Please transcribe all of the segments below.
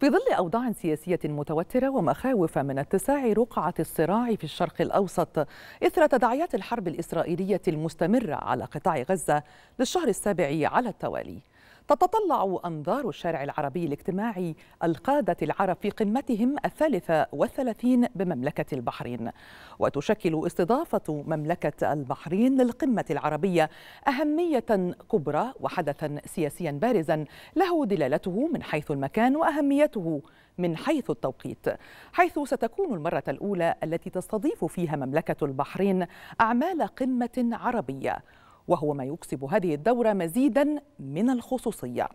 في ظل أوضاع سياسية متوترة ومخاوف من اتساع رقعة الصراع في الشرق الأوسط إثر تداعيات الحرب الإسرائيلية المستمرة على قطاع غزة للشهر السابع على التوالي تتطلع أنظار الشارع العربي الاجتماعي القادة العرب في قمتهم الثالثة والثلاثين بمملكة البحرين وتشكل استضافة مملكة البحرين للقمة العربية أهمية كبرى وحدثا سياسيا بارزا له دلالته من حيث المكان وأهميته من حيث التوقيت حيث ستكون المرة الأولى التي تستضيف فيها مملكة البحرين أعمال قمة عربية وهو ما يكسب هذه الدورة مزيدا من الخصوصية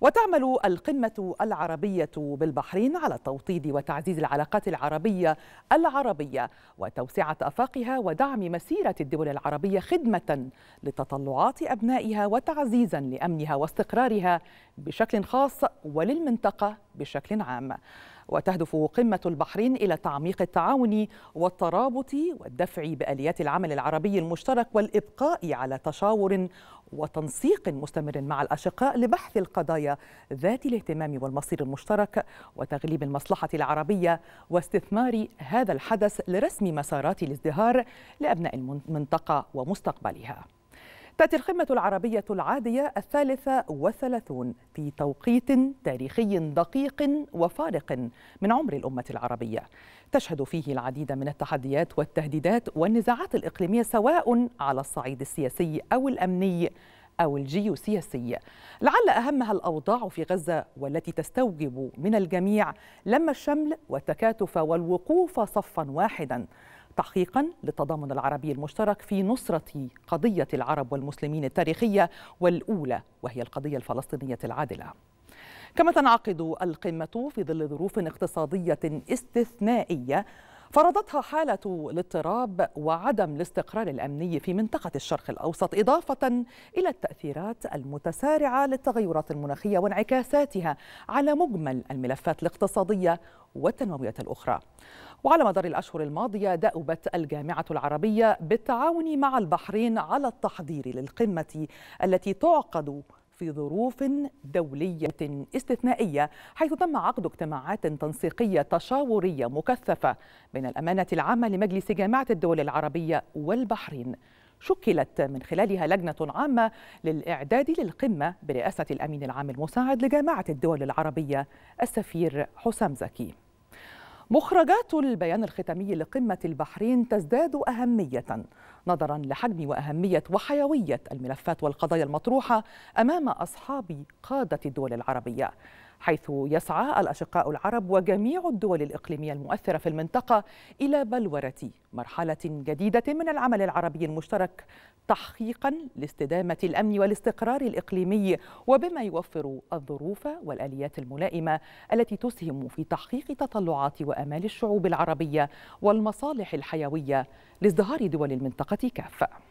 وتعمل القمة العربية بالبحرين على توطيد وتعزيز العلاقات العربية العربية وتوسعة آفاقها ودعم مسيرة الدول العربية خدمة لتطلعات أبنائها وتعزيزا لأمنها واستقرارها بشكل خاص وللمنطقة بشكل عام وتهدف قمة البحرين إلى تعميق التعاون والترابط والدفع بآليات العمل العربي المشترك والإبقاء على تشاور وتنسيق مستمر مع الأشقاء لبحث القضايا ذات الاهتمام والمصير المشترك وتغليب المصلحة العربية واستثمار هذا الحدث لرسم مسارات الازدهار لأبناء المنطقة ومستقبلها تأتي القمة العربية العادية الثالثة والثلاثون في توقيت تاريخي دقيق وفارق من عمر الأمة العربية تشهد فيه العديد من التحديات والتهديدات والنزاعات الإقليمية سواء على الصعيد السياسي أو الأمني أو الجيوسياسي لعل أهمها الأوضاع في غزة والتي تستوجب من الجميع لم الشمل والتكاتف والوقوف صفا واحدا تحقيقا للتضامن العربي المشترك في نصرة قضية العرب والمسلمين التاريخية والأولى وهي القضية الفلسطينية العادلة كما تنعقد القمة في ظل ظروف اقتصادية استثنائية فرضتها حالة الاضطراب وعدم الاستقرار الأمني في منطقة الشرق الأوسط إضافة إلى التأثيرات المتسارعة للتغيرات المناخية وانعكاساتها على مجمل الملفات الاقتصادية والتنموية الأخرى وعلى مدار الأشهر الماضية دأبت الجامعة العربية بالتعاون مع البحرين على التحضير للقمة التي تعقد في ظروف دولية استثنائية حيث تم عقد اجتماعات تنسيقية تشاورية مكثفة بين الأمانة العامة لمجلس جامعة الدول العربية والبحرين شكلت من خلالها لجنة عامة للإعداد للقمة برئاسة الأمين العام المساعد لجامعة الدول العربية السفير حسام زكي مخرجات البيان الختامي لقمة البحرين تزداد أهمية نظرا لحجم وأهمية وحيوية الملفات والقضايا المطروحة أمام أصحاب قادة الدول العربية حيث يسعى الأشقاء العرب وجميع الدول الإقليمية المؤثرة في المنطقة إلى بلورة مرحلة جديدة من العمل العربي المشترك تحقيقا لاستدامة الأمن والاستقرار الإقليمي وبما يوفر الظروف والآليات الملائمة التي تسهم في تحقيق تطلعات وأمال الشعوب العربية والمصالح الحيوية لازدهار دول المنطقة pratique